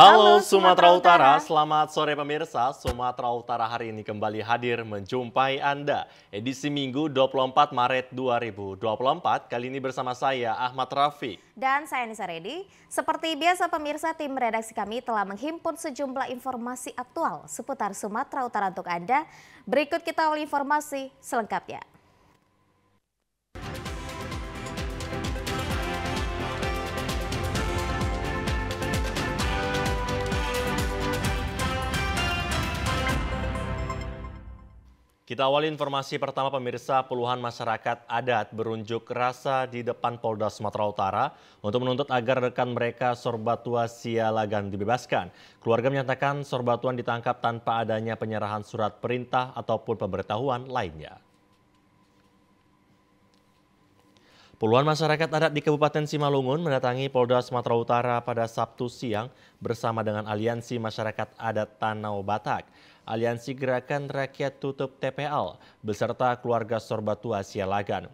Halo Sumatera Utara, selamat sore pemirsa. Sumatera Utara hari ini kembali hadir menjumpai Anda. Edisi Minggu 24 Maret 2024, kali ini bersama saya Ahmad Rafi. Dan saya Nisa Redi. Seperti biasa pemirsa, tim redaksi kami telah menghimpun sejumlah informasi aktual seputar Sumatera Utara untuk Anda. Berikut kita awal informasi selengkapnya. Kita awali informasi pertama pemirsa puluhan masyarakat adat berunjuk rasa di depan Polda Sumatera Utara untuk menuntut agar rekan mereka Sorbatua Sialagan dibebaskan. Keluarga menyatakan Sorbatuan ditangkap tanpa adanya penyerahan surat perintah ataupun pemberitahuan lainnya. Puluhan masyarakat adat di Kabupaten Simalungun mendatangi Polda Sumatera Utara pada Sabtu siang bersama dengan Aliansi Masyarakat Adat Tanau Batak. Aliansi Gerakan Rakyat Tutup TPL beserta keluarga Sorbatua Sialagan.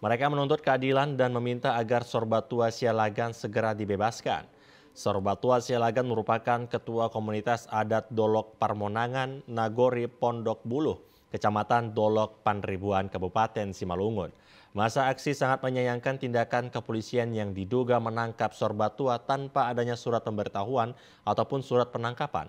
Mereka menuntut keadilan dan meminta agar Sorbatua Sialagan segera dibebaskan. Sorbatua Sialagan merupakan ketua komunitas adat Dolok Parmonangan Nagori Pondok Buluh, Kecamatan Dolok Panribuan Kabupaten Simalungun. Masa aksi sangat menyayangkan tindakan kepolisian yang diduga menangkap Sorbatua tanpa adanya surat pemberitahuan ataupun surat penangkapan.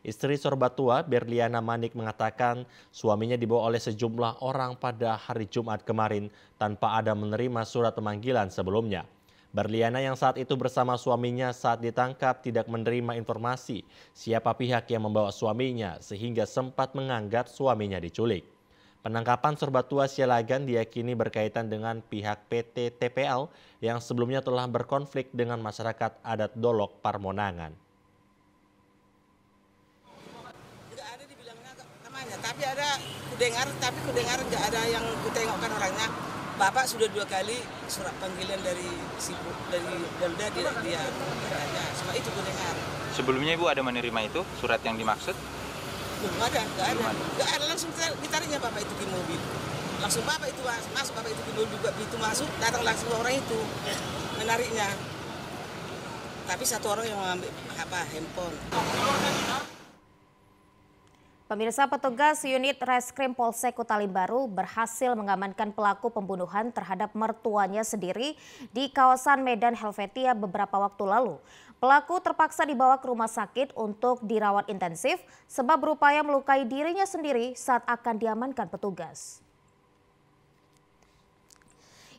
Istri Sorbatua, Berliana Manik mengatakan suaminya dibawa oleh sejumlah orang pada hari Jumat kemarin tanpa ada menerima surat pemanggilan sebelumnya. Berliana yang saat itu bersama suaminya saat ditangkap tidak menerima informasi siapa pihak yang membawa suaminya sehingga sempat menganggap suaminya diculik. Penangkapan Sorbatua Sialagan diyakini berkaitan dengan pihak PT TPL yang sebelumnya telah berkonflik dengan masyarakat adat Dolok Parmonangan. tapi ada kudengar tapi kudengar nggak ada yang kutengokkan orangnya bapak sudah dua kali surat panggilan dari sibuk dari Belda dia dia ada cuma itu kudengar sebelumnya ibu ada menerima itu surat yang dimaksud belum ada nggak ada nggak ada. ada langsung ditariknya bapak itu di mobil langsung bapak itu masuk bapak itu di mobil juga itu masuk datang langsung orang itu menariknya tapi satu orang yang mengambil apa handphone Pemirsa petugas unit Reskrim Polsek Kota Limbaru berhasil mengamankan pelaku pembunuhan terhadap mertuanya sendiri di kawasan Medan Helvetia beberapa waktu lalu. Pelaku terpaksa dibawa ke rumah sakit untuk dirawat intensif sebab berupaya melukai dirinya sendiri saat akan diamankan petugas.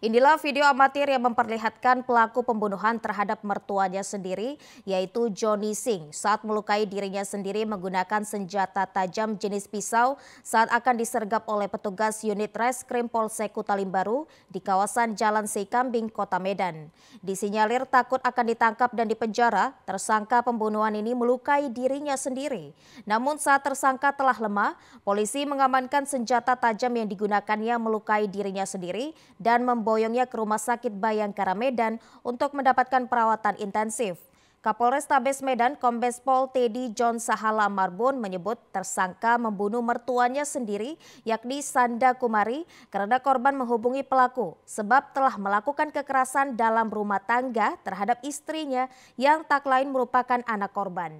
Inilah video amatir yang memperlihatkan pelaku pembunuhan terhadap mertuanya sendiri, yaitu Johnny Singh, saat melukai dirinya sendiri menggunakan senjata tajam jenis pisau saat akan disergap oleh petugas unit reskrim Polsek Kutalimbaru di kawasan Jalan Sikambing, Kota Medan. Disinyalir takut akan ditangkap dan dipenjara, tersangka pembunuhan ini melukai dirinya sendiri. Namun saat tersangka telah lemah, polisi mengamankan senjata tajam yang digunakannya melukai dirinya sendiri dan membuat diboyongnya ke Rumah Sakit Bayangkara Medan untuk mendapatkan perawatan intensif. Kapolres Tabes Medan Kombes Pol Teddy John Sahala Marbon, menyebut tersangka membunuh mertuanya sendiri yakni Sanda Kumari karena korban menghubungi pelaku sebab telah melakukan kekerasan dalam rumah tangga terhadap istrinya yang tak lain merupakan anak korban.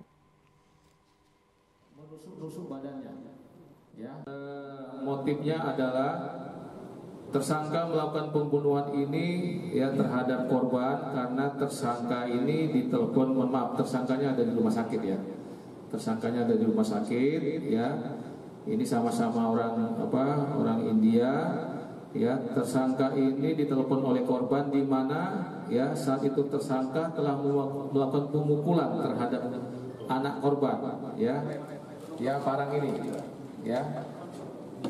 menusuk badannya. Ya. Eh, motifnya adalah Tersangka melakukan pembunuhan ini ya terhadap korban karena tersangka ini ditelepon, mohon maaf, tersangkanya ada di rumah sakit ya. Tersangkanya ada di rumah sakit ya. Ini sama-sama orang apa? Orang India ya. Tersangka ini ditelepon oleh korban di mana ya saat itu tersangka telah melakukan pemukulan terhadap anak korban ya. Ya parang ini ya.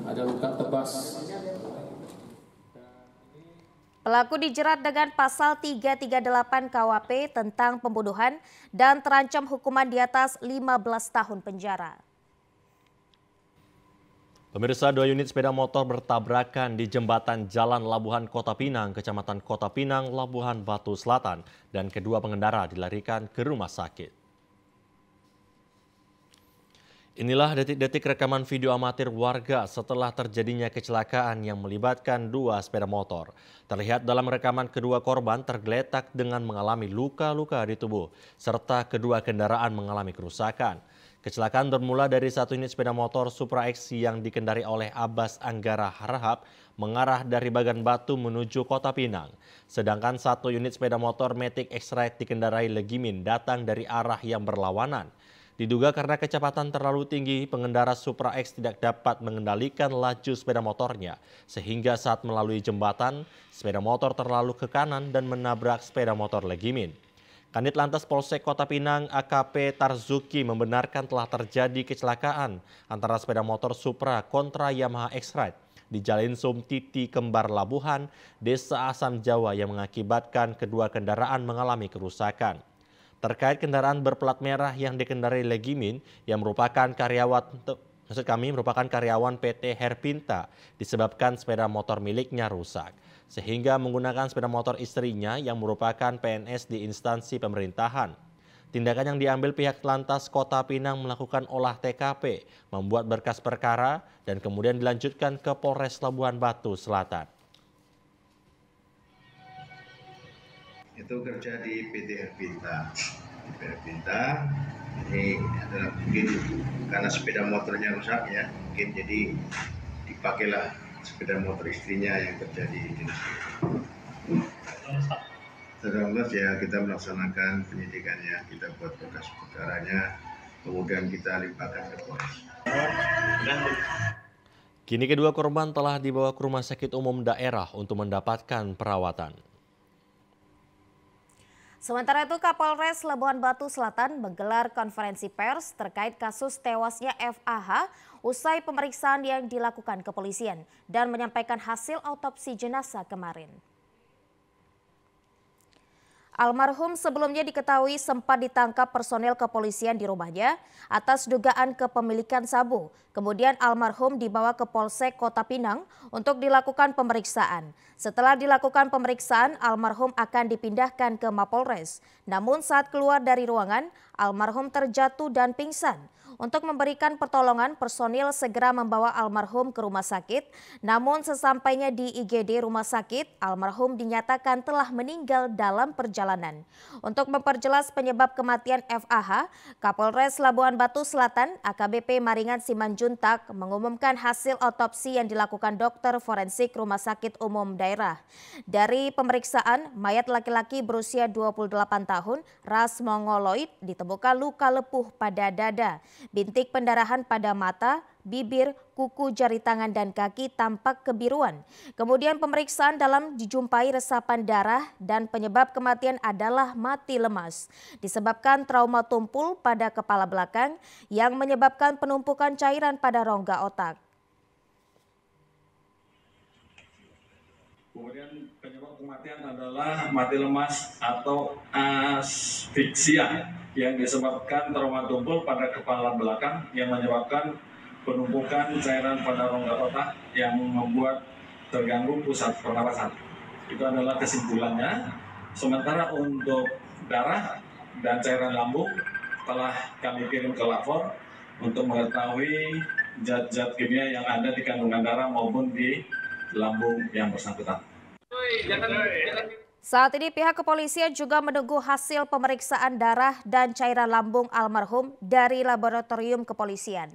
Ada luka tebas Pelaku dijerat dengan pasal 338 KWP tentang pembunuhan dan terancam hukuman di atas 15 tahun penjara. Pemirsa, dua unit sepeda motor bertabrakan di jembatan Jalan Labuhan Kota Pinang, Kecamatan Kota Pinang, Labuhan Batu Selatan, dan kedua pengendara dilarikan ke rumah sakit. Inilah detik-detik rekaman video amatir warga setelah terjadinya kecelakaan yang melibatkan dua sepeda motor. Terlihat dalam rekaman kedua korban tergeletak dengan mengalami luka-luka di tubuh, serta kedua kendaraan mengalami kerusakan. Kecelakaan bermula dari satu unit sepeda motor Supra X yang dikendari oleh Abbas Anggara Harahap mengarah dari Bagan Batu menuju Kota Pinang. Sedangkan satu unit sepeda motor Matic X-Ride dikendarai Legimin datang dari arah yang berlawanan. Diduga karena kecepatan terlalu tinggi, pengendara Supra X tidak dapat mengendalikan laju sepeda motornya, sehingga saat melalui jembatan, sepeda motor terlalu ke kanan dan menabrak sepeda motor Legimin. Kanit Lantas Polsek Kota Pinang AKP Tarzuki membenarkan telah terjadi kecelakaan antara sepeda motor Supra kontra Yamaha X-Ride di Jalan Somtiti Kembar Labuhan, Desa Asam Jawa yang mengakibatkan kedua kendaraan mengalami kerusakan terkait kendaraan berplat merah yang dikendarai Legimin yang merupakan karyawan maksud kami merupakan karyawan PT Herpinta disebabkan sepeda motor miliknya rusak sehingga menggunakan sepeda motor istrinya yang merupakan PNS di instansi pemerintahan. Tindakan yang diambil pihak Lantas Kota Pinang melakukan olah TKP, membuat berkas perkara, dan kemudian dilanjutkan ke Polres Labuhan Batu Selatan. itu kerja di PT Herbinta di PT Herbinta ini adalah mungkin karena sepeda motornya rusak ya mungkin jadi dipakailah sepeda motor istrinya yang kerja di dinas Terus ya kita melaksanakan penyidikannya, kita buat bekas perkaranya, kemudian kita limpahkan ke polis. Kini kedua korban telah dibawa ke rumah sakit umum daerah untuk mendapatkan perawatan. Sementara itu Kapolres Labuhan Batu Selatan menggelar konferensi pers terkait kasus tewasnya FAH usai pemeriksaan yang dilakukan kepolisian dan menyampaikan hasil autopsi jenazah kemarin. Almarhum sebelumnya diketahui sempat ditangkap personel kepolisian di rumahnya atas dugaan kepemilikan sabu. Kemudian almarhum dibawa ke Polsek Kota Pinang untuk dilakukan pemeriksaan. Setelah dilakukan pemeriksaan, almarhum akan dipindahkan ke Mapolres. Namun saat keluar dari ruangan, almarhum terjatuh dan pingsan. Untuk memberikan pertolongan, personil segera membawa almarhum ke rumah sakit. Namun sesampainya di IGD rumah sakit, almarhum dinyatakan telah meninggal dalam perjalanan perjalanan. Untuk memperjelas penyebab kematian FAH, Kapolres Labuan Batu Selatan AKBP Maringan Simanjuntak mengumumkan hasil otopsi yang dilakukan dokter forensik Rumah Sakit Umum Daerah. Dari pemeriksaan, mayat laki-laki berusia 28 tahun, ras mongoloid, ditemukan luka lepuh pada dada, bintik pendarahan pada mata, bibir, kuku, jari tangan, dan kaki tampak kebiruan. Kemudian pemeriksaan dalam dijumpai resapan darah dan penyebab kematian adalah mati lemas. Disebabkan trauma tumpul pada kepala belakang yang menyebabkan penumpukan cairan pada rongga otak. Kemudian penyebab kematian adalah mati lemas atau asfiksia yang disebabkan trauma tumpul pada kepala belakang yang menyebabkan penumpukan cairan pada rongga otak yang membuat terganggu pusat pernapasan. Itu adalah kesimpulannya. Sementara untuk darah dan cairan lambung telah kami kirim ke lapor untuk mengetahui zat-zat kimia yang ada di kandungan darah maupun di lambung yang bersangkutan. Saat ini pihak kepolisian juga menunggu hasil pemeriksaan darah dan cairan lambung almarhum dari laboratorium kepolisian.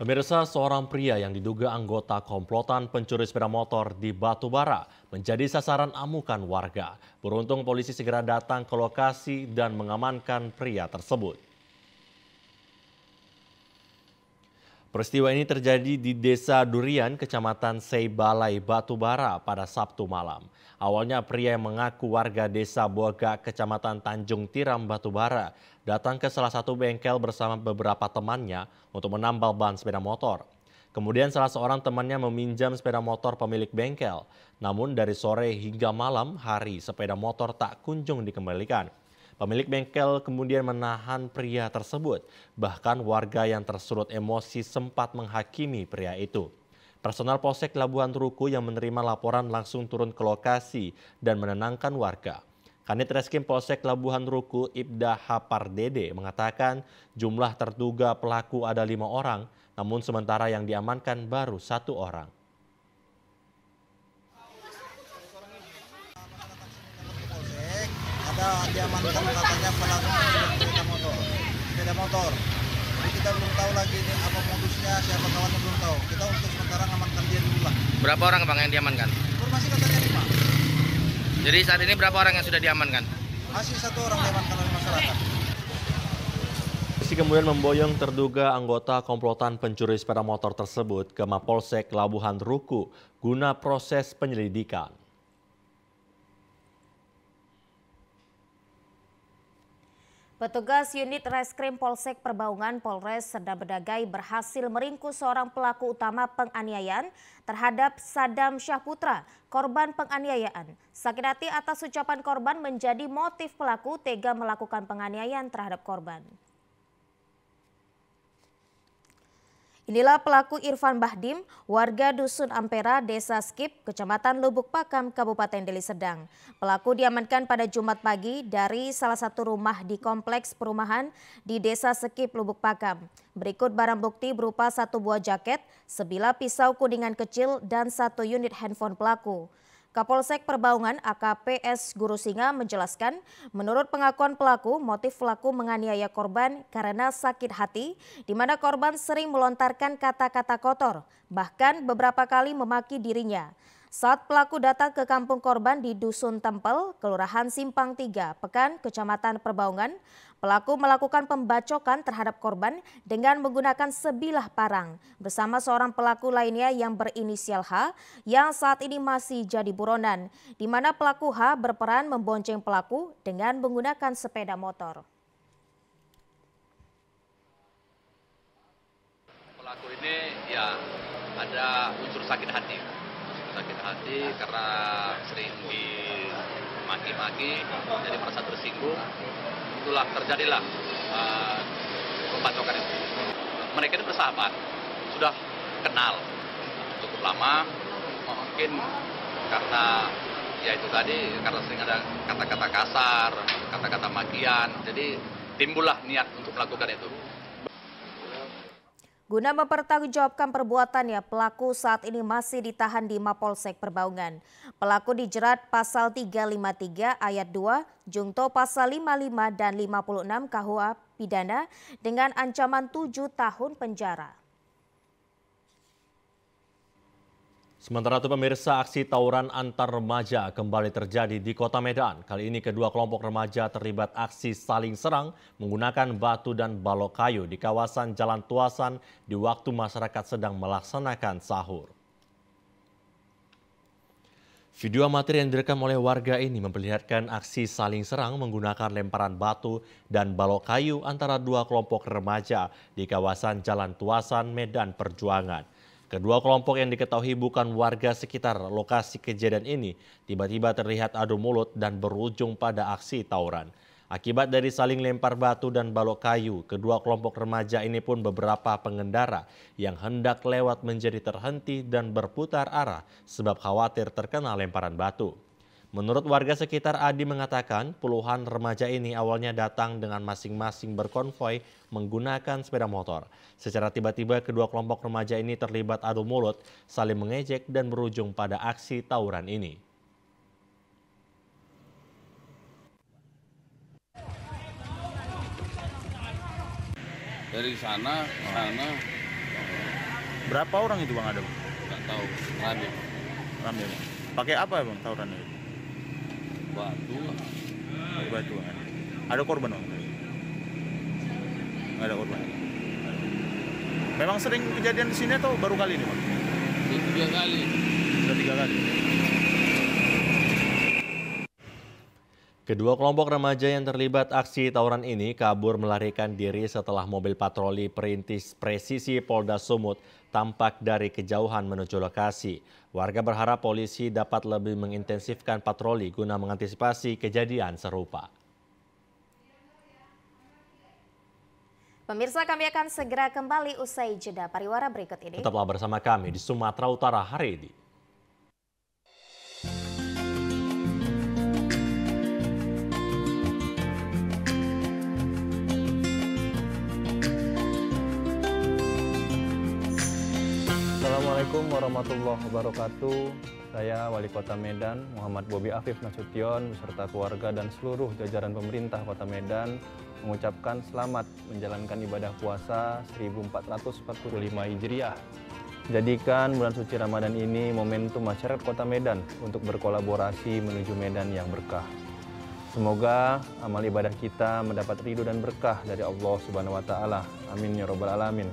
Pemirsa, seorang pria yang diduga anggota komplotan pencuri sepeda motor di Batubara menjadi sasaran amukan warga. Beruntung polisi segera datang ke lokasi dan mengamankan pria tersebut. Peristiwa ini terjadi di Desa Durian, Kecamatan Seibalai, Batubara pada Sabtu malam. Awalnya pria yang mengaku warga Desa Boga, Kecamatan Tanjung Tiram, Batubara, datang ke salah satu bengkel bersama beberapa temannya untuk menambal ban sepeda motor. Kemudian salah seorang temannya meminjam sepeda motor pemilik bengkel. Namun dari sore hingga malam hari sepeda motor tak kunjung dikembalikan. Pemilik bengkel kemudian menahan pria tersebut. Bahkan warga yang tersulut emosi sempat menghakimi pria itu. Personal Polsek Labuhan Ruku yang menerima laporan langsung turun ke lokasi dan menenangkan warga. Kanit Reskrim Polsek Labuhan Ruku Ibda Hapardede mengatakan jumlah terduga pelaku ada lima orang, namun sementara yang diamankan baru satu orang. kita diamankan katanya pelaku sepeda motor sepeda motor jadi kita belum tahu lagi ini apa modusnya siapa kawannya belum tahu kita untuk sementara amankan dia dulu lah berapa orang bang yang diamankan informasi katanya lima jadi saat ini berapa orang yang sudah diamankan masih satu orang diamankan oleh masyarakat polisi kemudian memboyong terduga anggota komplotan pencuri sepeda motor tersebut ke Mapolsek Labuhan Ruku guna proses penyelidikan. Petugas unit Reskrim Polsek Perbaungan Polres Serda Bedagai berhasil meringkus seorang pelaku utama penganiayaan terhadap Sadam Syahputra, korban penganiayaan. Sakit hati atas ucapan korban menjadi motif pelaku tega melakukan penganiayaan terhadap korban. Inilah pelaku Irfan Bahdim, warga Dusun Ampera, Desa Skip, Kecamatan Lubuk Pakam, Kabupaten Deli Serdang. Pelaku diamankan pada Jumat pagi dari salah satu rumah di kompleks perumahan di Desa Skip, Lubuk Pakam. Berikut barang bukti berupa satu buah jaket, sebilah pisau kuningan kecil, dan satu unit handphone pelaku. Kapolsek Perbaungan AKPS Guru Singa menjelaskan, menurut pengakuan pelaku, motif pelaku menganiaya korban karena sakit hati, di mana korban sering melontarkan kata-kata kotor, bahkan beberapa kali memaki dirinya saat pelaku datang ke kampung korban di Dusun Tempel, Kelurahan Simpang 3, Pekan, Kecamatan Perbaungan, pelaku melakukan pembacokan terhadap korban dengan menggunakan sebilah parang bersama seorang pelaku lainnya yang berinisial H yang saat ini masih jadi buronan, di mana pelaku H berperan membonceng pelaku dengan menggunakan sepeda motor. Pelaku ini ya ada unsur sakit hati sakit hati karena sering dimaki-maki jadi merasa tersinggung itulah terjadilah uh, eh, itu mereka itu bersahabat sudah kenal cukup lama mungkin karena ya itu tadi karena sering ada kata-kata kasar kata-kata makian jadi timbullah niat untuk melakukan itu Guna mempertanggungjawabkan perbuatannya, pelaku saat ini masih ditahan di Mapolsek Perbaungan. Pelaku dijerat pasal 353 ayat 2, jungto pasal 55 dan 56 KUA pidana dengan ancaman 7 tahun penjara. Sementara itu pemirsa aksi tawuran antar remaja kembali terjadi di kota Medan. Kali ini kedua kelompok remaja terlibat aksi saling serang menggunakan batu dan balok kayu di kawasan Jalan Tuasan di waktu masyarakat sedang melaksanakan sahur. Video amatir yang direkam oleh warga ini memperlihatkan aksi saling serang menggunakan lemparan batu dan balok kayu antara dua kelompok remaja di kawasan Jalan Tuasan, Medan Perjuangan. Kedua kelompok yang diketahui bukan warga sekitar lokasi kejadian ini tiba-tiba terlihat adu mulut dan berujung pada aksi tawuran. Akibat dari saling lempar batu dan balok kayu, kedua kelompok remaja ini pun beberapa pengendara yang hendak lewat menjadi terhenti dan berputar arah sebab khawatir terkena lemparan batu. Menurut warga sekitar, Adi mengatakan puluhan remaja ini awalnya datang dengan masing-masing berkonvoi menggunakan sepeda motor. Secara tiba-tiba kedua kelompok remaja ini terlibat adu mulut, saling mengejek dan berujung pada aksi tawuran ini. Dari sana, sana. Berapa orang itu bang ada? Tidak tahu, rame. Rame Pakai apa bang tawuran itu? batu dari batu eh. ada korban bang nggak ada korban memang sering kejadian di sini atau baru kali ini bang tiga kali sudah tiga kali Kedua kelompok remaja yang terlibat aksi tawuran ini kabur melarikan diri setelah mobil patroli perintis presisi Polda Sumut tampak dari kejauhan menuju lokasi. Warga berharap polisi dapat lebih mengintensifkan patroli guna mengantisipasi kejadian serupa. Pemirsa kami akan segera kembali usai jeda pariwara berikut ini. Tetaplah bersama kami di Sumatera Utara hari ini. Assalamualaikum warahmatullahi wabarakatuh. Saya Wali Kota Medan, Muhammad Bobi Afif Nasution, beserta keluarga dan seluruh jajaran pemerintah Kota Medan mengucapkan selamat menjalankan ibadah puasa 1445 Hijriah. Jadikan bulan suci Ramadan ini momentum masyarakat Kota Medan untuk berkolaborasi menuju Medan yang berkah. Semoga amal ibadah kita mendapat ridho dan berkah dari Allah Subhanahu wa taala. Amin ya rabbal alamin.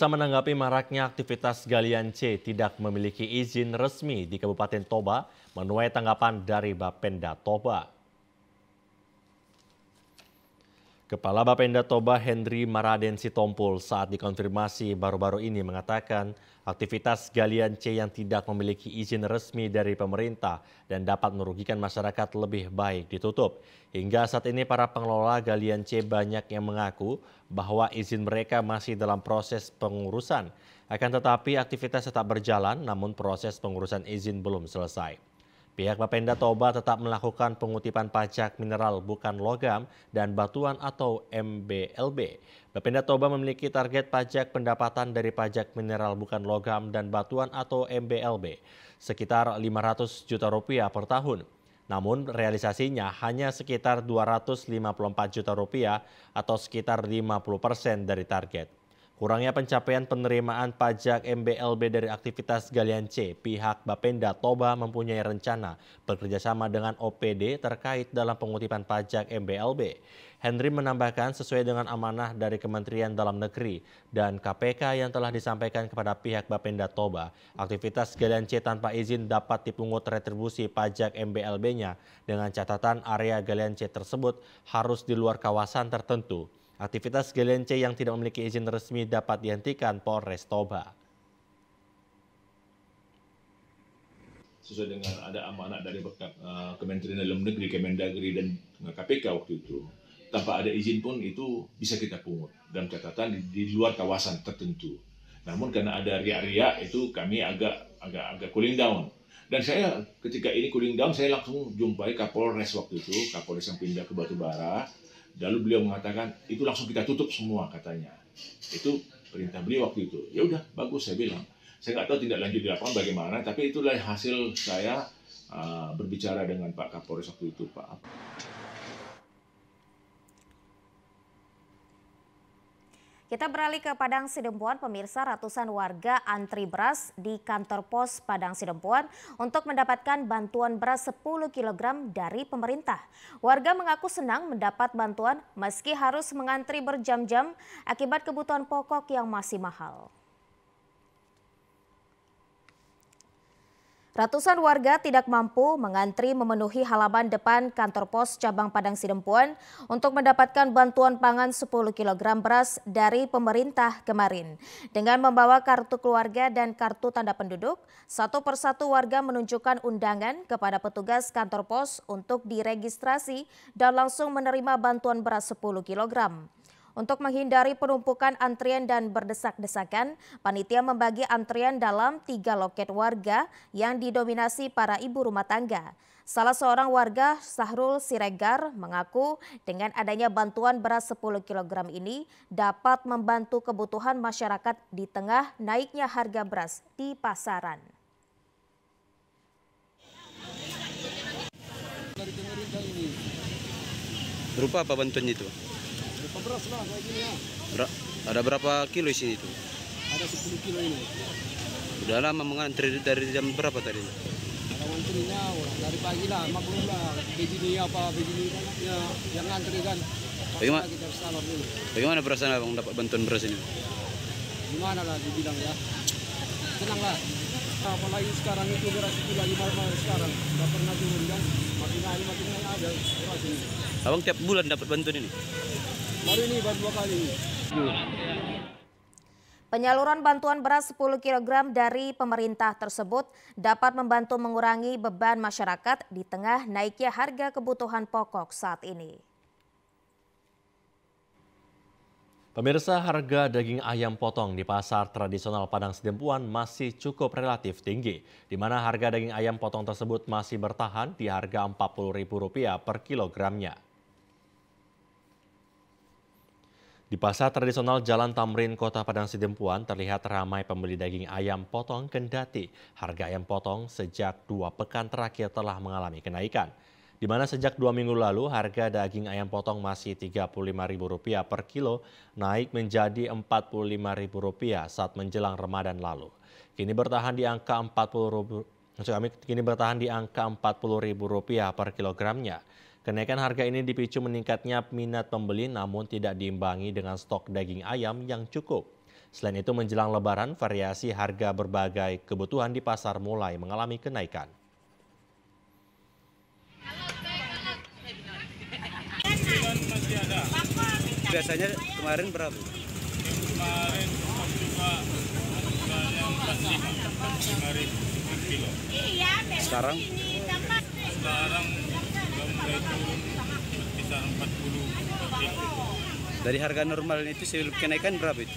Pemirsa menanggapi maraknya aktivitas galian C tidak memiliki izin resmi di Kabupaten Toba, menuai tanggapan dari Bapenda Toba. Kepala Bapenda Toba Henry Maraden Sitompul saat dikonfirmasi baru-baru ini mengatakan Aktivitas galian C yang tidak memiliki izin resmi dari pemerintah dan dapat merugikan masyarakat lebih baik ditutup. Hingga saat ini para pengelola galian C banyak yang mengaku bahwa izin mereka masih dalam proses pengurusan. Akan tetapi aktivitas tetap berjalan namun proses pengurusan izin belum selesai. Pihak Bapenda Toba tetap melakukan pengutipan pajak mineral bukan logam dan batuan atau MBLB. Bapenda Toba memiliki target pajak pendapatan dari pajak mineral bukan logam dan batuan atau MBLB sekitar 500 juta rupiah per tahun. Namun realisasinya hanya sekitar 254 juta rupiah atau sekitar 50 persen dari target. Kurangnya pencapaian penerimaan pajak MBLB dari aktivitas galian C, pihak Bapenda Toba mempunyai rencana bekerjasama dengan OPD terkait dalam pengutipan pajak MBLB. Henry menambahkan sesuai dengan amanah dari Kementerian Dalam Negeri dan KPK yang telah disampaikan kepada pihak Bapenda Toba, aktivitas galian C tanpa izin dapat dipungut retribusi pajak MBLB-nya dengan catatan area galian C tersebut harus di luar kawasan tertentu. Aktivitas GLNC yang tidak memiliki izin resmi dapat dihentikan Polres Toba. Sesuai dengan ada amanat dari uh, Kementerian Dalam Negeri, Kemendagri, dan KPK eh, waktu itu, tanpa ada izin pun itu bisa kita pungut. Dalam catatan di, di luar kawasan tertentu. Namun karena ada riak-riak itu kami agak agak agak cooling down. Dan saya ketika ini cooling down, saya langsung jumpai Kapolres waktu itu, Kapolres yang pindah ke Batubara, Lalu beliau mengatakan, itu langsung kita tutup semua katanya. Itu perintah beliau waktu itu. Ya udah, bagus saya bilang. Saya nggak tahu tindak lanjut di lapangan bagaimana, tapi itulah hasil saya uh, berbicara dengan Pak Kapolres waktu itu, Pak. Kita beralih ke Padang Sidempuan, pemirsa ratusan warga antri beras di kantor pos Padang Sidempuan untuk mendapatkan bantuan beras 10 kg dari pemerintah. Warga mengaku senang mendapat bantuan meski harus mengantri berjam-jam akibat kebutuhan pokok yang masih mahal. Ratusan warga tidak mampu mengantri memenuhi halaman depan kantor pos cabang Padang Sidempuan untuk mendapatkan bantuan pangan 10 kg beras dari pemerintah kemarin. Dengan membawa kartu keluarga dan kartu tanda penduduk, satu persatu warga menunjukkan undangan kepada petugas kantor pos untuk diregistrasi dan langsung menerima bantuan beras 10 kg. Untuk menghindari penumpukan antrian dan berdesak-desakan, panitia membagi antrian dalam tiga loket warga yang didominasi para ibu rumah tangga. Salah seorang warga, Sahrul Siregar, mengaku dengan adanya bantuan beras 10 kg ini dapat membantu kebutuhan masyarakat di tengah naiknya harga beras di pasaran. Berupa apa bantuan itu? Beras lah kayak gini ya. Ber ada berapa kilo isi itu? Ada 10 kilo ini. Udah lama mengantri dari jam berapa tadi? Ada antrinya dari pagi lah, maklum lah. Begini apa begini ya yang ngantri kan. Bagaimana? Kita sabar dulu. Bagaimana perasaan abang dapat bantuan beras ini? Gimana lah dibilang ya. senang lah. Apalagi sekarang itu beras itu lagi mahal sekarang. Gak pernah turun kan. Makin hari makin ada beras ini. Abang tiap bulan dapat bantuan ini? Baru ini, baru dua kali. Penyaluran bantuan beras 10 kg dari pemerintah tersebut dapat membantu mengurangi beban masyarakat di tengah naiknya harga kebutuhan pokok saat ini. Pemirsa harga daging ayam potong di pasar tradisional Padang Sidempuan masih cukup relatif tinggi, di mana harga daging ayam potong tersebut masih bertahan di harga Rp40.000 per kilogramnya. Di pasar tradisional Jalan Tamrin, Kota Padang Sidempuan terlihat ramai pembeli daging ayam potong kendati. Harga ayam potong sejak dua pekan terakhir telah mengalami kenaikan. Di mana sejak dua minggu lalu harga daging ayam potong masih Rp35.000 per kilo naik menjadi Rp45.000 saat menjelang Ramadan lalu. Kini bertahan di angka rp 40000 kini bertahan di angka Rp40.000 per kilogramnya. Kenaikan harga ini dipicu meningkatnya minat pembeli namun tidak diimbangi dengan stok daging ayam yang cukup. Selain itu menjelang lebaran, variasi harga berbagai kebutuhan di pasar mulai mengalami kenaikan. Biasanya kemarin berapa? Kemarin Sekarang? Sekarang dari harga normal itu sebelum kenaikan berapa itu?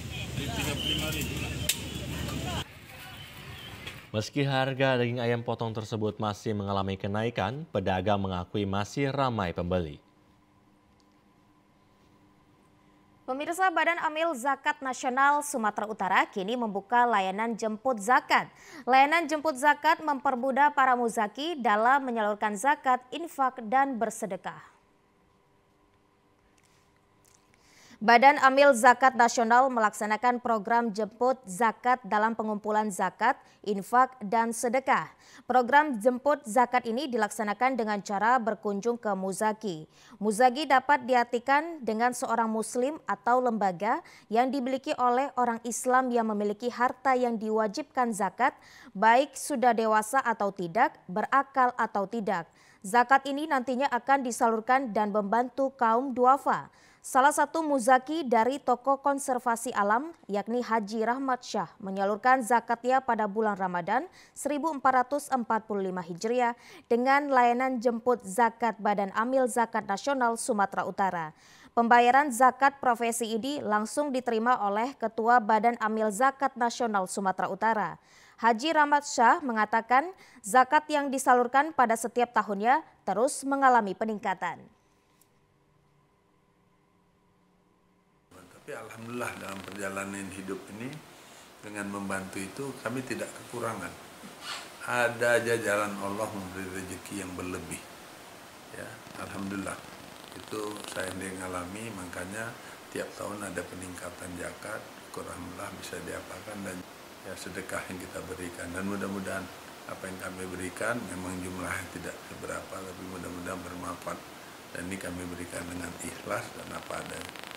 Meski harga daging ayam potong tersebut masih mengalami kenaikan, pedagang mengakui masih ramai pembeli. Pemirsa Badan Amil Zakat Nasional Sumatera Utara kini membuka layanan jemput zakat. Layanan jemput zakat mempermudah para muzaki dalam menyalurkan zakat, infak, dan bersedekah. Badan Amil Zakat Nasional melaksanakan program jemput zakat dalam pengumpulan zakat, infak, dan sedekah. Program jemput zakat ini dilaksanakan dengan cara berkunjung ke Muzaki. Muzaki dapat diartikan dengan seorang muslim atau lembaga yang dimiliki oleh orang Islam yang memiliki harta yang diwajibkan zakat, baik sudah dewasa atau tidak, berakal atau tidak. Zakat ini nantinya akan disalurkan dan membantu kaum duafa. Salah satu muzaki dari toko konservasi alam yakni Haji Rahmat Syah menyalurkan zakatnya pada bulan Ramadan 1445 Hijriah dengan layanan jemput zakat Badan Amil Zakat Nasional Sumatera Utara. Pembayaran zakat profesi ini langsung diterima oleh Ketua Badan Amil Zakat Nasional Sumatera Utara. Haji Rahmat Syah mengatakan zakat yang disalurkan pada setiap tahunnya terus mengalami peningkatan. Tapi alhamdulillah dalam perjalanan hidup ini dengan membantu itu kami tidak kekurangan. Ada aja jalan Allah memberi rezeki yang berlebih. Ya, alhamdulillah. Itu saya yang alami makanya tiap tahun ada peningkatan zakat. Alhamdulillah bisa diapakan dan ya sedekah yang kita berikan dan mudah-mudahan apa yang kami berikan memang jumlahnya tidak seberapa tapi mudah-mudahan bermanfaat dan ini kami berikan dengan ikhlas dan apa adanya.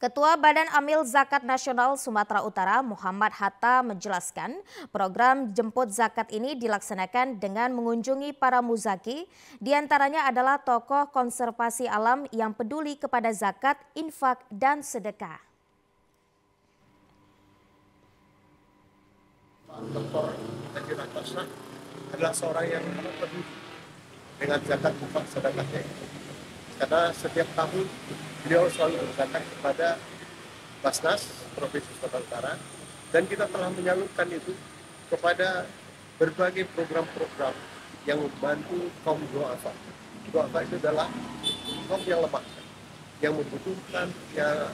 Ketua Badan Amil Zakat Nasional Sumatera Utara Muhammad Hatta menjelaskan program jemput zakat ini dilaksanakan dengan mengunjungi para muzaki, diantaranya adalah tokoh konservasi alam yang peduli kepada zakat, infak, dan sedekah. Doktor adalah seorang yang peduli dengan zakat, infak, sedekahnya karena setiap tahun beliau selalu berkata kepada Basnas Provinsi Sumatera Utara dan kita telah menyalurkan itu kepada berbagai program-program yang membantu kaum duafa. Duafa itu adalah kaum yang lemah, yang membutuhkan ya,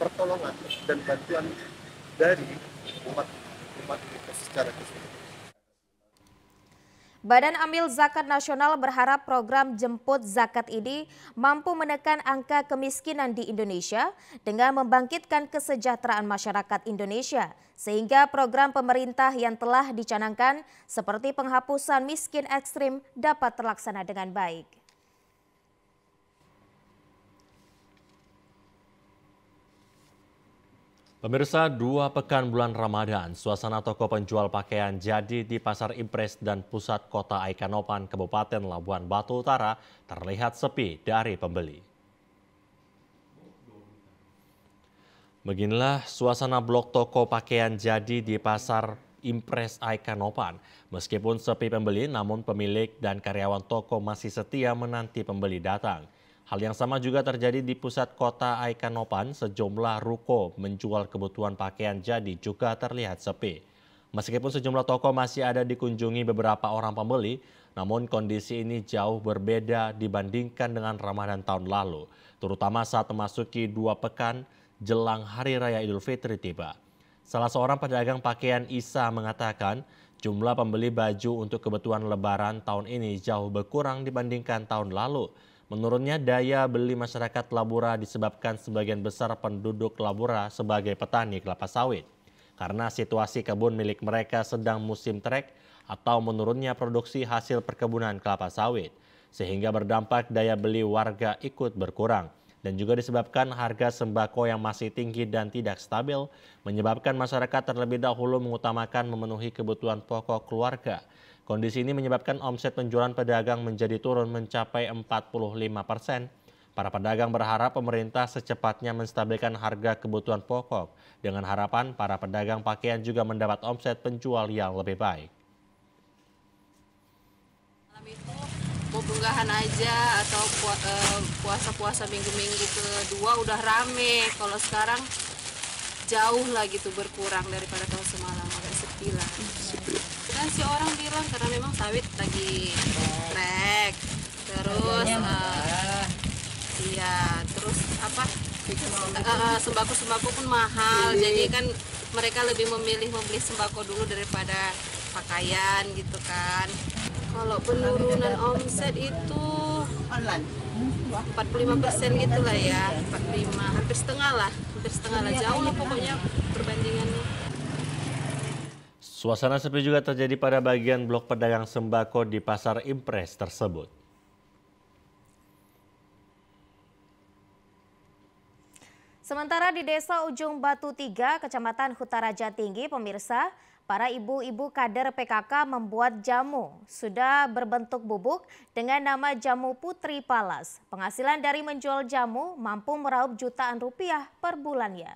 pertolongan dan bantuan dari umat umat kita secara keseluruhan. Badan Amil Zakat Nasional berharap program jemput zakat ini mampu menekan angka kemiskinan di Indonesia dengan membangkitkan kesejahteraan masyarakat Indonesia sehingga program pemerintah yang telah dicanangkan seperti penghapusan miskin ekstrim dapat terlaksana dengan baik. Pemirsa, dua pekan bulan Ramadan, suasana toko penjual pakaian jadi di Pasar Impres dan pusat kota Aikanopan, Kabupaten Labuan Batu Utara terlihat sepi dari pembeli. Beginilah suasana blok toko pakaian jadi di Pasar Impres Aikanopan. Meskipun sepi pembeli, namun pemilik dan karyawan toko masih setia menanti pembeli datang. Hal yang sama juga terjadi di pusat kota Aikanopan, sejumlah ruko menjual kebutuhan pakaian jadi juga terlihat sepi. Meskipun sejumlah toko masih ada dikunjungi beberapa orang pembeli, namun kondisi ini jauh berbeda dibandingkan dengan Ramadan tahun lalu, terutama saat memasuki dua pekan jelang Hari Raya Idul Fitri tiba. Salah seorang pedagang pakaian Isa mengatakan, jumlah pembeli baju untuk kebutuhan lebaran tahun ini jauh berkurang dibandingkan tahun lalu. Menurutnya daya beli masyarakat Labura disebabkan sebagian besar penduduk Labura sebagai petani kelapa sawit. Karena situasi kebun milik mereka sedang musim trek atau menurunnya produksi hasil perkebunan kelapa sawit. Sehingga berdampak daya beli warga ikut berkurang dan juga disebabkan harga sembako yang masih tinggi dan tidak stabil, menyebabkan masyarakat terlebih dahulu mengutamakan memenuhi kebutuhan pokok keluarga. Kondisi ini menyebabkan omset penjualan pedagang menjadi turun mencapai 45 persen. Para pedagang berharap pemerintah secepatnya menstabilkan harga kebutuhan pokok dengan harapan para pedagang pakaian juga mendapat omset penjual yang lebih baik. Malam itu mau bunggahan aja atau eh, puasa-puasa minggu-minggu kedua udah rame. Kalau sekarang jauh lah gitu berkurang daripada tahun semalam agak sepi lah. Sepi kan si orang bilang karena memang sawit lagi trek terus uh, iya terus apa uh, eh, eh, sembako sembako pun mahal jadi kan mereka lebih memilih membeli sembako dulu daripada pakaian gitu kan kalau penurunan omset itu online 45 persen gitulah ya 45 hampir setengah lah hampir setengah lah iya, jauh lah iya. pokoknya perbandingannya Suasana sepi juga terjadi pada bagian blok pedagang sembako di Pasar Impres tersebut. Sementara di Desa Ujung Batu tiga Kecamatan Hutaraja Tinggi, pemirsa, para ibu-ibu kader PKK membuat jamu. Sudah berbentuk bubuk dengan nama jamu Putri Palas. Penghasilan dari menjual jamu mampu meraup jutaan rupiah per bulannya.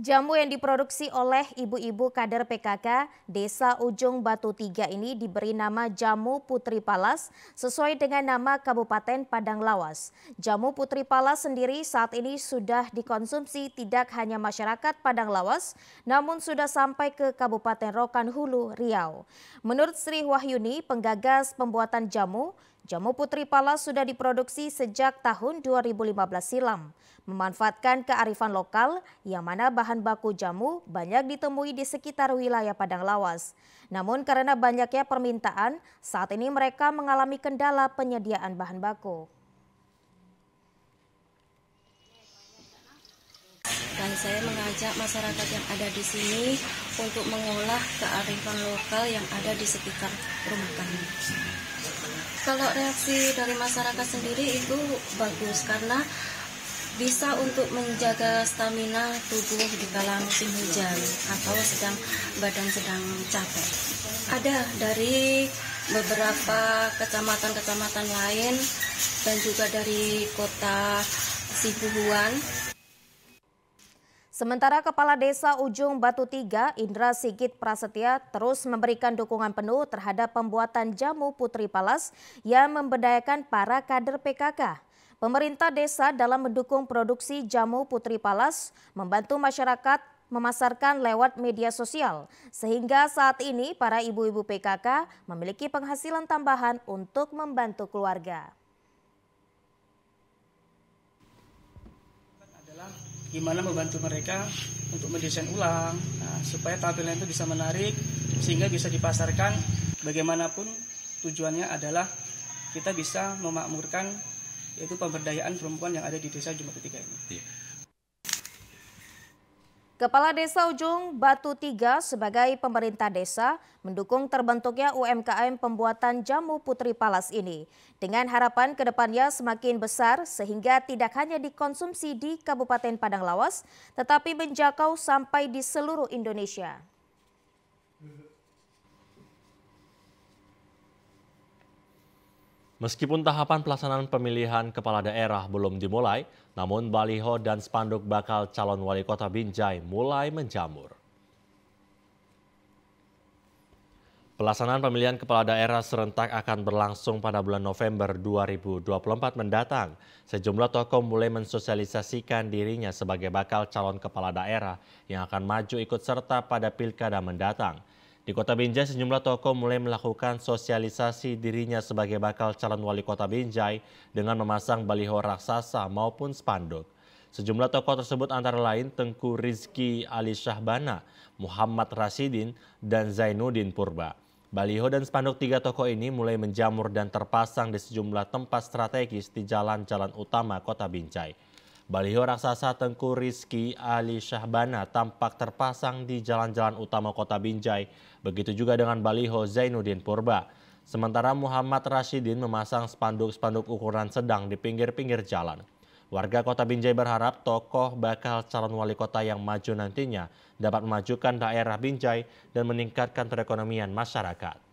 Jamu yang diproduksi oleh ibu-ibu kader PKK Desa Ujung Batu Tiga ini diberi nama Jamu Putri Palas sesuai dengan nama Kabupaten Padang Lawas. Jamu Putri Palas sendiri saat ini sudah dikonsumsi tidak hanya masyarakat Padang Lawas, namun sudah sampai ke Kabupaten Rokan Hulu, Riau. Menurut Sri Wahyuni, penggagas pembuatan jamu, Jamu Putri Pala sudah diproduksi sejak tahun 2015 silam, memanfaatkan kearifan lokal yang mana bahan baku jamu banyak ditemui di sekitar wilayah Padang Lawas. Namun karena banyaknya permintaan, saat ini mereka mengalami kendala penyediaan bahan baku. Dan saya mengajak masyarakat yang ada di sini untuk mengolah kearifan lokal yang ada di sekitar rumah kami kalau reaksi dari masyarakat sendiri itu bagus karena bisa untuk menjaga stamina tubuh di dalam musim hujan atau sedang badan sedang capek. Ada dari beberapa kecamatan-kecamatan lain dan juga dari kota Sibuhuan Sementara Kepala Desa Ujung Batu Tiga, Indra Sigit Prasetya, terus memberikan dukungan penuh terhadap pembuatan jamu Putri Palas yang memberdayakan para kader PKK. Pemerintah desa dalam mendukung produksi jamu Putri Palas membantu masyarakat memasarkan lewat media sosial. Sehingga saat ini para ibu-ibu PKK memiliki penghasilan tambahan untuk membantu keluarga. gimana membantu mereka untuk mendesain ulang nah, supaya tampilan itu bisa menarik sehingga bisa dipasarkan bagaimanapun tujuannya adalah kita bisa memakmurkan yaitu pemberdayaan perempuan yang ada di desa Jumat ketiga ini. Yeah. Kepala Desa Ujung Batu Tiga sebagai pemerintah desa mendukung terbentuknya UMKM pembuatan jamu Putri Palas ini dengan harapan kedepannya semakin besar sehingga tidak hanya dikonsumsi di Kabupaten Padang Lawas tetapi menjangkau sampai di seluruh Indonesia. Meskipun tahapan pelaksanaan pemilihan kepala daerah belum dimulai, namun baliho dan spanduk bakal calon wali kota Binjai mulai menjamur. Pelaksanaan pemilihan kepala daerah serentak akan berlangsung pada bulan November 2024 mendatang. Sejumlah tokoh mulai mensosialisasikan dirinya sebagai bakal calon kepala daerah yang akan maju ikut serta pada pilkada mendatang. Di Kota Binjai, sejumlah tokoh mulai melakukan sosialisasi dirinya sebagai bakal calon wali kota Binjai dengan memasang baliho raksasa maupun spanduk. Sejumlah tokoh tersebut antara lain Tengku Rizki Ali Syahbana, Muhammad Rasidin, dan Zainuddin Purba. Baliho dan spanduk tiga tokoh ini mulai menjamur dan terpasang di sejumlah tempat strategis di jalan-jalan utama kota Binjai. Baliho raksasa Tengku Rizki Ali Syahbana tampak terpasang di jalan-jalan utama kota Binjai. Begitu juga dengan Baliho Zainuddin Purba. Sementara Muhammad Rashidin memasang spanduk-spanduk ukuran sedang di pinggir-pinggir jalan. Warga kota Binjai berharap tokoh bakal calon wali kota yang maju nantinya dapat memajukan daerah Binjai dan meningkatkan perekonomian masyarakat.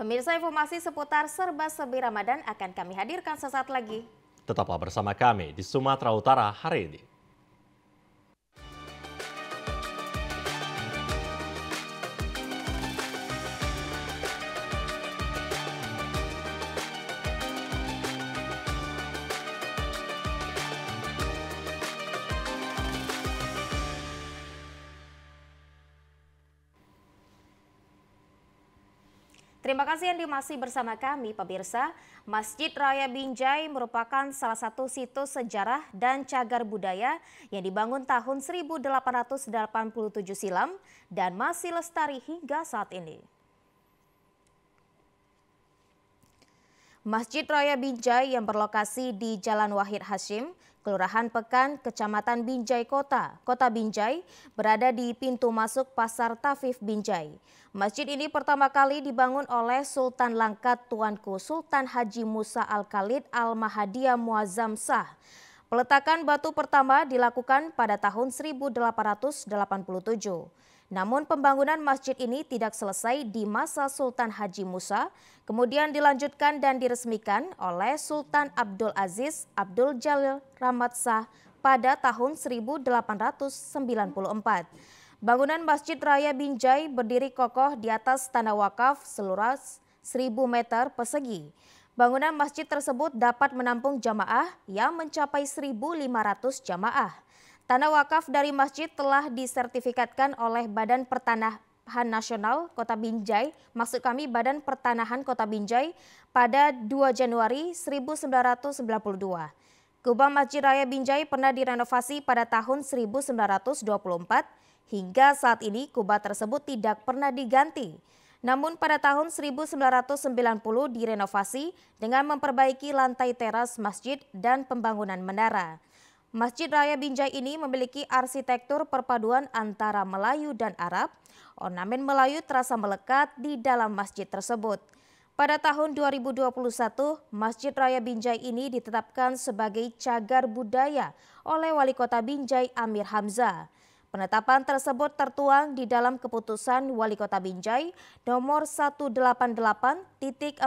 Pemirsa informasi seputar serba sebi Ramadan akan kami hadirkan sesaat lagi. Tetaplah bersama kami di Sumatera Utara hari ini. Terima kasih yang masih bersama kami pemirsa. Masjid Raya Binjai merupakan salah satu situs sejarah dan cagar budaya yang dibangun tahun 1887 silam dan masih lestari hingga saat ini. Masjid Raya Binjai yang berlokasi di Jalan Wahid Hashim Kelurahan Pekan, Kecamatan Binjai Kota, Kota Binjai, berada di pintu masuk Pasar Tafif Binjai. Masjid ini pertama kali dibangun oleh Sultan Langkat Tuanku Sultan Haji Musa Al-Khalid Al-Mahadiyah Muazzam Shah. Peletakan batu pertama dilakukan pada tahun 1887. Namun pembangunan masjid ini tidak selesai di masa Sultan Haji Musa, kemudian dilanjutkan dan diresmikan oleh Sultan Abdul Aziz Abdul Jalil Ramatsah pada tahun 1894. Bangunan Masjid Raya Binjai berdiri kokoh di atas tanah wakaf seluas 1000 meter persegi. Bangunan masjid tersebut dapat menampung jamaah yang mencapai 1.500 jamaah. Tanah wakaf dari masjid telah disertifikatkan oleh Badan Pertanahan Nasional Kota Binjai, maksud kami Badan Pertanahan Kota Binjai pada 2 Januari 1992. Kubah Masjid Raya Binjai pernah direnovasi pada tahun 1924 hingga saat ini kubah tersebut tidak pernah diganti. Namun pada tahun 1990 direnovasi dengan memperbaiki lantai teras masjid dan pembangunan menara. Masjid Raya Binjai ini memiliki arsitektur perpaduan antara Melayu dan Arab. Ornamen Melayu terasa melekat di dalam masjid tersebut. Pada tahun 2021, Masjid Raya Binjai ini ditetapkan sebagai cagar budaya oleh Wali Kota Binjai Amir Hamzah. Penetapan tersebut tertuang di dalam keputusan Wali Kota Binjai nomor 188.45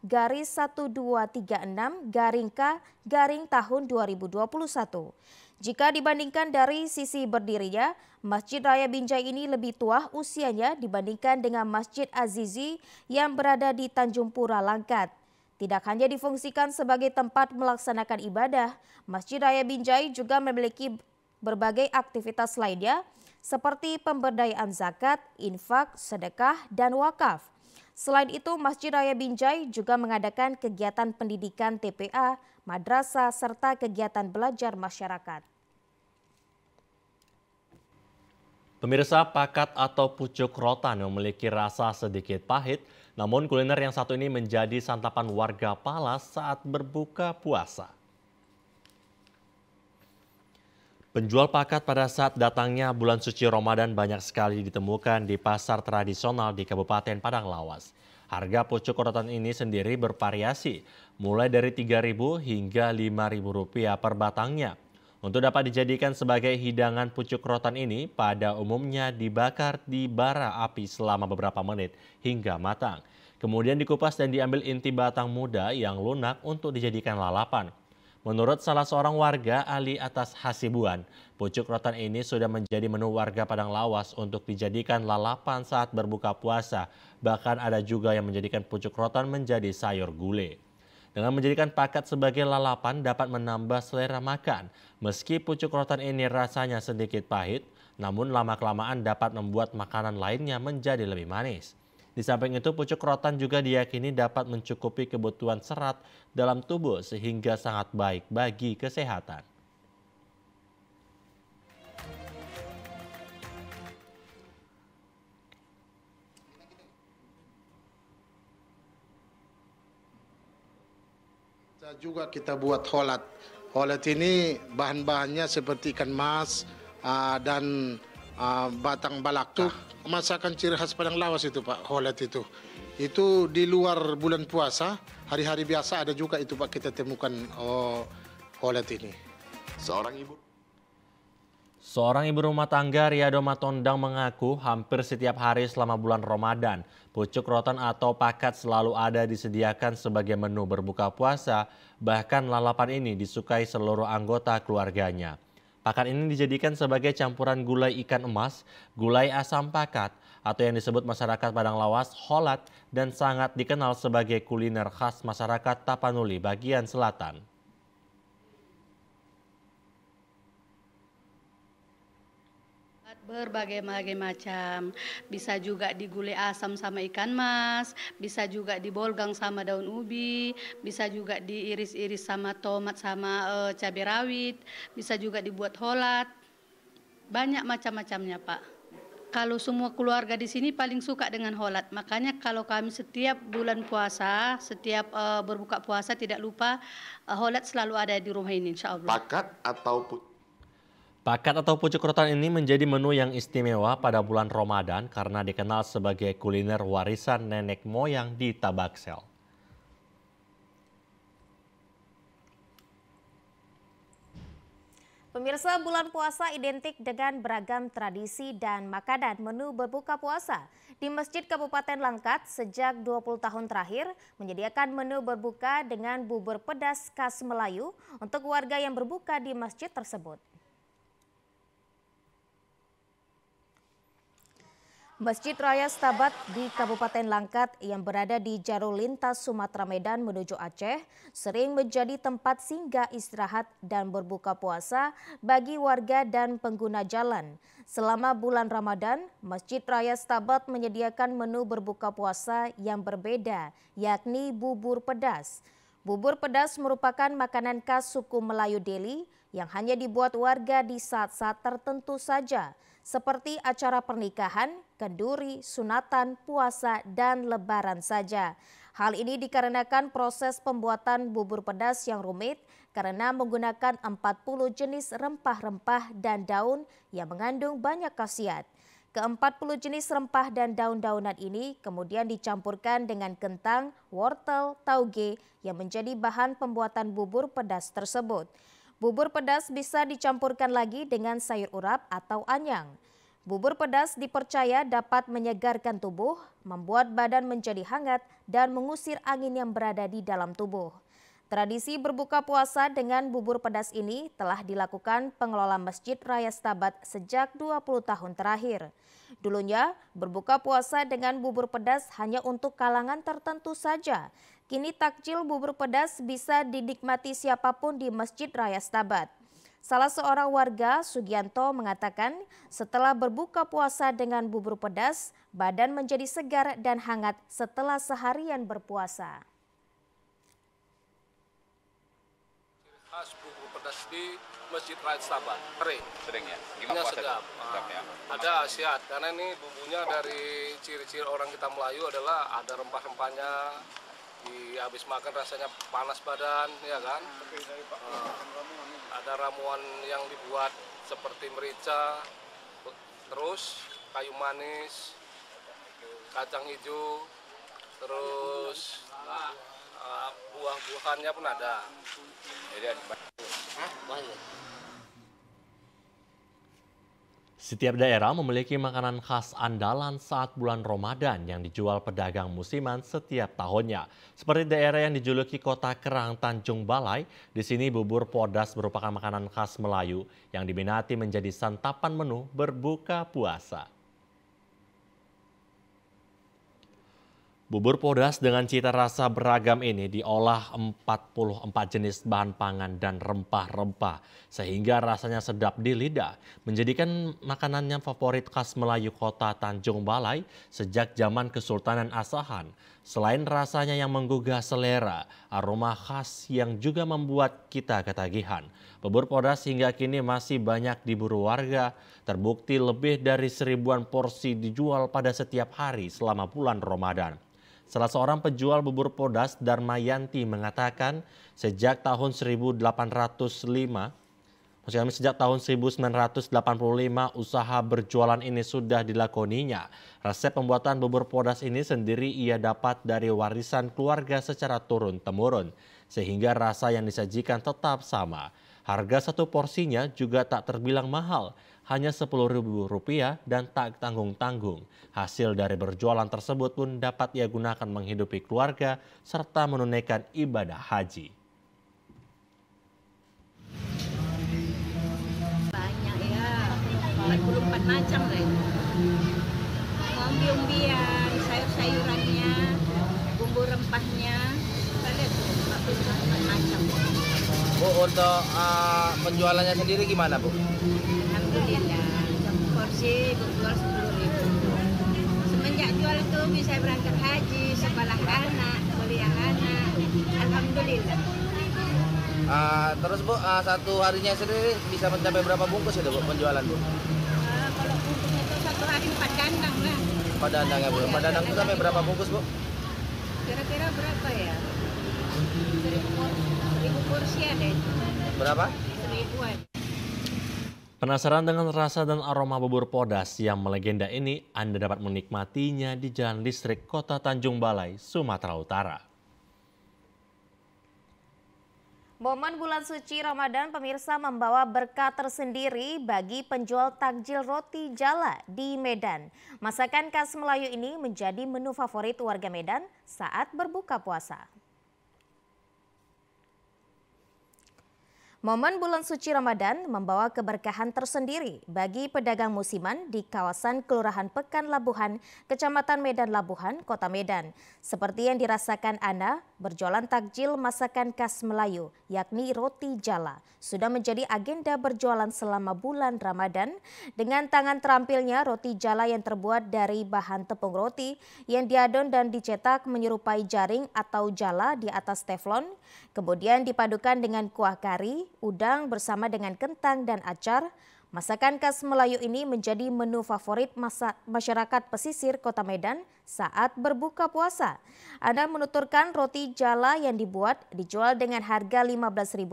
garis 1236 garing K garing tahun 2021. Jika dibandingkan dari sisi berdirinya, Masjid Raya Binjai ini lebih tua usianya dibandingkan dengan Masjid Azizi yang berada di Tanjung Pura Langkat. Tidak hanya difungsikan sebagai tempat melaksanakan ibadah, Masjid Raya Binjai juga memiliki berbagai aktivitas lainnya seperti pemberdayaan zakat, infak, sedekah, dan wakaf. Selain itu, Masjid Raya Binjai juga mengadakan kegiatan pendidikan TPA, madrasah, serta kegiatan belajar masyarakat. Pemirsa, pakat atau pucuk rotan memiliki rasa sedikit pahit, namun kuliner yang satu ini menjadi santapan warga Palas saat berbuka puasa. Penjual pakat pada saat datangnya bulan suci Ramadan banyak sekali ditemukan di pasar tradisional di Kabupaten Padang Lawas. Harga pucuk rotan ini sendiri bervariasi, mulai dari Rp3.000 hingga Rp5.000 per batangnya. Untuk dapat dijadikan sebagai hidangan pucuk rotan ini, pada umumnya dibakar di bara api selama beberapa menit hingga matang. Kemudian dikupas dan diambil inti batang muda yang lunak untuk dijadikan lalapan. Menurut salah seorang warga Ali atas Hasibuan, pucuk rotan ini sudah menjadi menu warga Padang Lawas untuk dijadikan lalapan saat berbuka puasa. Bahkan ada juga yang menjadikan pucuk rotan menjadi sayur gulai. Dengan menjadikan paket sebagai lalapan dapat menambah selera makan. Meski pucuk rotan ini rasanya sedikit pahit, namun lama-kelamaan dapat membuat makanan lainnya menjadi lebih manis. Di samping itu, pucuk rotan juga diyakini dapat mencukupi kebutuhan serat dalam tubuh sehingga sangat baik bagi kesehatan. Kita juga kita buat holat. Holat ini bahan-bahannya seperti ikan mas ah, dan Ah, batang balak tuh masakan ciri khas Padang Lawas itu Pak, holet itu. Itu di luar bulan puasa, hari-hari biasa ada juga itu Pak kita temukan oh, holet ini. Seorang ibu Seorang ibu rumah tangga Riado Matondang mengaku hampir setiap hari selama bulan Ramadan, pucuk rotan atau paket selalu ada disediakan sebagai menu berbuka puasa, bahkan lalapan ini disukai seluruh anggota keluarganya. Pakan ini dijadikan sebagai campuran gulai ikan emas, gulai asam pakat, atau yang disebut masyarakat Padang Lawas, holat, dan sangat dikenal sebagai kuliner khas masyarakat Tapanuli bagian selatan. Berbagai-bagai macam, bisa juga digulai asam sama ikan mas, bisa juga dibolgang sama daun ubi, bisa juga diiris-iris sama tomat sama uh, cabai rawit, bisa juga dibuat holat, banyak macam-macamnya pak. Kalau semua keluarga di sini paling suka dengan holat, makanya kalau kami setiap bulan puasa, setiap uh, berbuka puasa tidak lupa uh, holat selalu ada di rumah ini insya Allah. Pakat atau Pakat atau pucuk rotan ini menjadi menu yang istimewa pada bulan Ramadan karena dikenal sebagai kuliner warisan nenek moyang di Tabaksel. Pemirsa, bulan puasa identik dengan beragam tradisi dan makanan menu berbuka puasa. Di Masjid Kabupaten Langkat sejak 20 tahun terakhir menyediakan menu berbuka dengan bubur pedas khas Melayu untuk warga yang berbuka di masjid tersebut. Masjid Raya Stabat di Kabupaten Langkat yang berada di jalur lintas Sumatera Medan menuju Aceh sering menjadi tempat singgah istirahat dan berbuka puasa bagi warga dan pengguna jalan. Selama bulan Ramadan, Masjid Raya Stabat menyediakan menu berbuka puasa yang berbeda, yakni bubur pedas. Bubur pedas merupakan makanan khas suku Melayu Deli yang hanya dibuat warga di saat-saat tertentu saja – seperti acara pernikahan, kenduri, sunatan, puasa, dan lebaran saja. Hal ini dikarenakan proses pembuatan bubur pedas yang rumit karena menggunakan 40 jenis rempah-rempah dan daun yang mengandung banyak khasiat. Ke-40 jenis rempah dan daun-daunan ini kemudian dicampurkan dengan kentang, wortel, tauge yang menjadi bahan pembuatan bubur pedas tersebut. Bubur pedas bisa dicampurkan lagi dengan sayur urap atau anyang. Bubur pedas dipercaya dapat menyegarkan tubuh, membuat badan menjadi hangat, dan mengusir angin yang berada di dalam tubuh. Tradisi berbuka puasa dengan bubur pedas ini telah dilakukan pengelola Masjid Raya Stabat sejak 20 tahun terakhir. Dulunya, berbuka puasa dengan bubur pedas hanya untuk kalangan tertentu saja, Kini takjil bubur pedas bisa dinikmati siapapun di Masjid Raya Stabat. Salah seorang warga, Sugianto, mengatakan setelah berbuka puasa dengan bubur pedas, badan menjadi segar dan hangat setelah seharian berpuasa. khas bubur pedas di Masjid raya stabat. Sering. Sering ya? Gimana puasa sedap. Ah, Ada sehat, karena ini bumbunya dari ciri-ciri orang kita Melayu adalah ada rempah-rempahnya, di habis makan rasanya panas badan ya kan uh, ada ramuan yang dibuat seperti merica terus kayu manis kacang hijau terus uh, buah-buahannya pun ada jadi ada setiap daerah memiliki makanan khas andalan saat bulan Ramadan yang dijual pedagang musiman setiap tahunnya. Seperti daerah yang dijuluki kota Kerang Tanjung Balai, di sini bubur podas merupakan makanan khas Melayu yang diminati menjadi santapan menu berbuka puasa. Bubur podas dengan cita rasa beragam ini diolah 44 jenis bahan pangan dan rempah-rempah sehingga rasanya sedap di lidah, menjadikan makanannya favorit khas Melayu kota Tanjung Balai sejak zaman Kesultanan Asahan. Selain rasanya yang menggugah selera, aroma khas yang juga membuat kita ketagihan. Bubur podas hingga kini masih banyak diburu warga, terbukti lebih dari seribuan porsi dijual pada setiap hari selama bulan Ramadan. Salah seorang penjual bubur Podas, Darmayanti, mengatakan sejak tahun 1805, maksud kami sejak tahun 1985 usaha berjualan ini sudah dilakoninya. Resep pembuatan bubur Podas ini sendiri ia dapat dari warisan keluarga secara turun-temurun, sehingga rasa yang disajikan tetap sama. Harga satu porsinya juga tak terbilang mahal, hanya Rp10.000 dan tak tanggung-tanggung. Hasil dari berjualan tersebut pun dapat ia gunakan menghidupi keluarga serta menunaikan ibadah haji. Banyak ya, 44 macam lah itu. ngombe sayur-sayurannya, bumbu rempahnya, Bu untuk uh, penjualannya sendiri gimana Bu? Alhamdulillah porsi berjual sepuluh ribu. Semenjak jual itu bisa berangkat haji, sekolah anak, kuliah anak. Alhamdulillah. Uh, terus Bu uh, satu harinya sendiri bisa mencapai berapa bungkus itu Bu penjualan Bu? Uh, kalau bungkus itu satu hari empat dandang lah. Empat dandang ya Bu. Empat dandang itu sampai berapa bungkus Bu? Kira-kira berapa ya? ada ya. itu. Berapa? Seribuan. Penasaran dengan rasa dan aroma bubur podas yang melegenda ini, Anda dapat menikmatinya di Jalan Listrik Kota Tanjung Balai, Sumatera Utara. Momen bulan suci Ramadan pemirsa membawa berkah tersendiri bagi penjual takjil roti jala di Medan. Masakan khas Melayu ini menjadi menu favorit warga Medan saat berbuka puasa. Momen bulan suci Ramadan membawa keberkahan tersendiri bagi pedagang musiman di kawasan Kelurahan Pekan Labuhan, Kecamatan Medan Labuhan, Kota Medan. Seperti yang dirasakan Ana, berjualan takjil masakan khas Melayu, yakni roti jala, sudah menjadi agenda berjualan selama bulan Ramadan. Dengan tangan terampilnya, roti jala yang terbuat dari bahan tepung roti yang diadon dan dicetak menyerupai jaring atau jala di atas teflon, kemudian dipadukan dengan kuah kari, udang bersama dengan kentang dan acar, masakan khas Melayu ini menjadi menu favorit masyarakat pesisir kota Medan saat berbuka puasa. Ada menuturkan roti jala yang dibuat dijual dengan harga Rp15.000,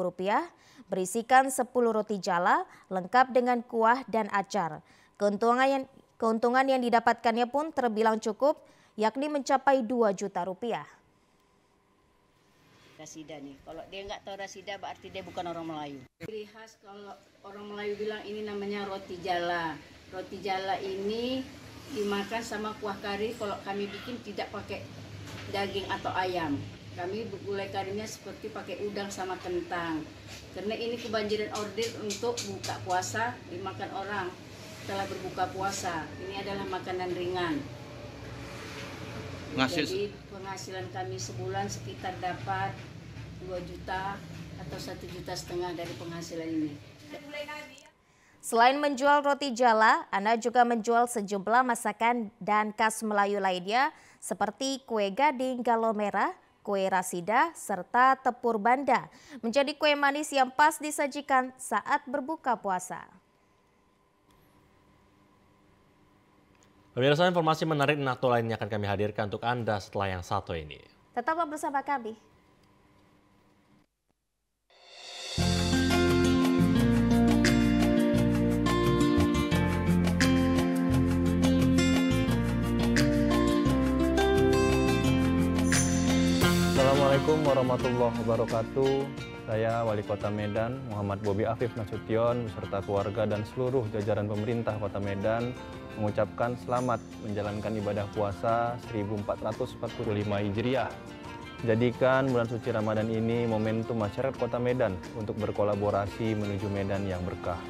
berisikan 10 roti jala lengkap dengan kuah dan acar. Keuntungan yang, keuntungan yang didapatkannya pun terbilang cukup, yakni mencapai 2 juta rupiah rasida nih. Kalau dia nggak tahu rasida berarti dia bukan orang Melayu. Ciri khas kalau orang Melayu bilang ini namanya roti jala. Roti jala ini dimakan sama kuah kari kalau kami bikin tidak pakai daging atau ayam. Kami gulai karinya seperti pakai udang sama kentang. Karena ini kebanjiran order untuk buka puasa dimakan orang setelah berbuka puasa. Ini adalah makanan ringan. Jadi penghasilan kami sebulan sekitar dapat 2 juta atau satu juta setengah dari penghasilan ini. Selain menjual roti jala, Anda juga menjual sejumlah masakan dan khas Melayu lainnya seperti kue gading galo merah, kue rasida, serta tepur banda. Menjadi kue manis yang pas disajikan saat berbuka puasa. Pemirsa informasi menarik Nato lainnya akan kami hadirkan untuk Anda setelah yang satu ini. Tetaplah bersama kami. Assalamualaikum warahmatullahi wabarakatuh. Saya Wali Kota Medan, Muhammad Bobi Afif Nasution, beserta keluarga dan seluruh jajaran pemerintah Kota Medan mengucapkan selamat menjalankan ibadah puasa 1445 Hijriah. Jadikan bulan suci Ramadan ini momentum masyarakat Kota Medan untuk berkolaborasi menuju Medan yang berkah.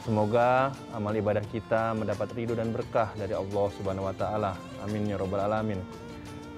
Semoga amal ibadah kita mendapat ridho dan berkah dari Allah Subhanahu wa taala. Amin ya rabbal alamin.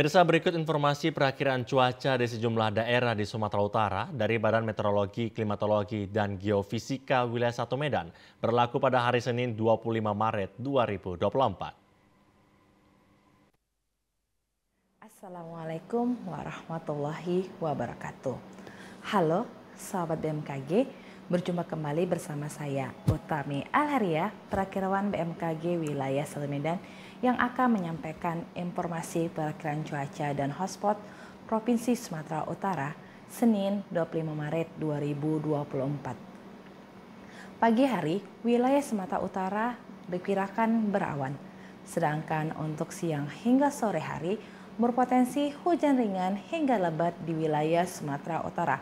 Pemirsa berikut informasi perakiran cuaca di sejumlah daerah di Sumatera Utara dari Badan Meteorologi, Klimatologi, dan Geofisika Wilayah 1 Medan berlaku pada hari Senin 25 Maret 2024. Assalamualaikum warahmatullahi wabarakatuh. Halo sahabat BMKG, berjumpa kembali bersama saya Utami Alharia, perakirawan BMKG Wilayah 1 Medan yang akan menyampaikan informasi perkiraan cuaca dan hotspot Provinsi Sumatera Utara Senin 25 Maret 2024. Pagi hari, wilayah Sumatera Utara diperkirakan berawan, sedangkan untuk siang hingga sore hari berpotensi hujan ringan hingga lebat di wilayah Sumatera Utara.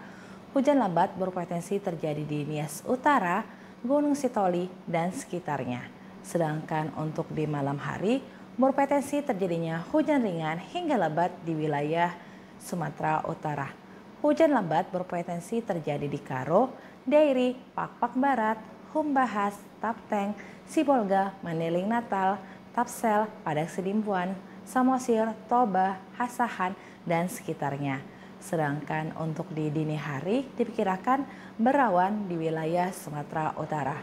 Hujan lebat berpotensi terjadi di Nias Utara, Gunung Sitoli, dan sekitarnya sedangkan untuk di malam hari berpotensi terjadinya hujan ringan hingga lebat di wilayah Sumatera Utara. Hujan lebat berpotensi terjadi di Karo, Dairi, Pakpak Barat, Humbahas, Tapteng, Sibolga, Mandeling Natal, Tapsel, Padang Sidimpuan, Samosir, Toba, Hasahan, dan sekitarnya. Sedangkan untuk di dini hari diperkirakan berawan di wilayah Sumatera Utara.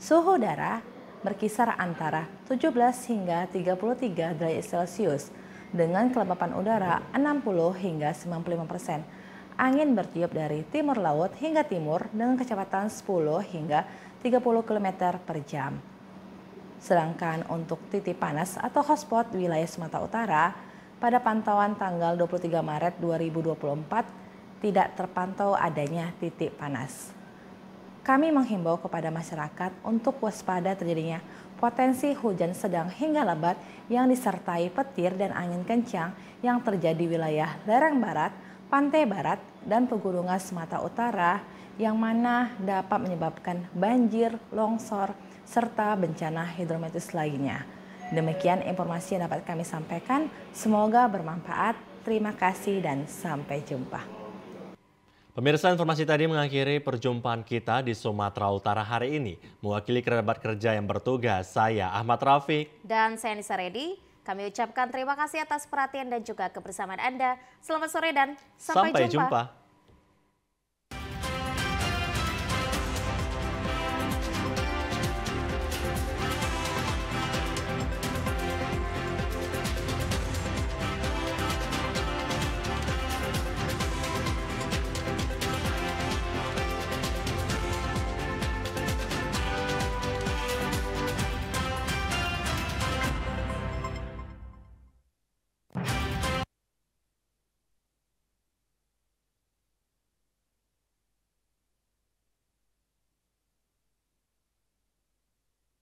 Suhu udara berkisar antara 17 hingga 33 derajat Celcius dengan kelembapan udara 60 hingga 95 persen. Angin bertiup dari timur laut hingga timur dengan kecepatan 10 hingga 30 km per jam. Sedangkan untuk titik panas atau hotspot wilayah Sumatera Utara, pada pantauan tanggal 23 Maret 2024 tidak terpantau adanya titik panas kami menghimbau kepada masyarakat untuk waspada terjadinya potensi hujan sedang hingga lebat yang disertai petir dan angin kencang yang terjadi wilayah lereng barat, pantai barat, dan pegunungan Sumatera Utara yang mana dapat menyebabkan banjir, longsor, serta bencana hidrometeorologis lainnya. Demikian informasi yang dapat kami sampaikan. Semoga bermanfaat. Terima kasih dan sampai jumpa. Pemirsa informasi tadi mengakhiri perjumpaan kita di Sumatera Utara hari ini. Mewakili kerabat kerja yang bertugas, saya Ahmad Rafiq. Dan saya Nisa Redi. Kami ucapkan terima kasih atas perhatian dan juga kebersamaan Anda. Selamat sore dan sampai, sampai jumpa. jumpa.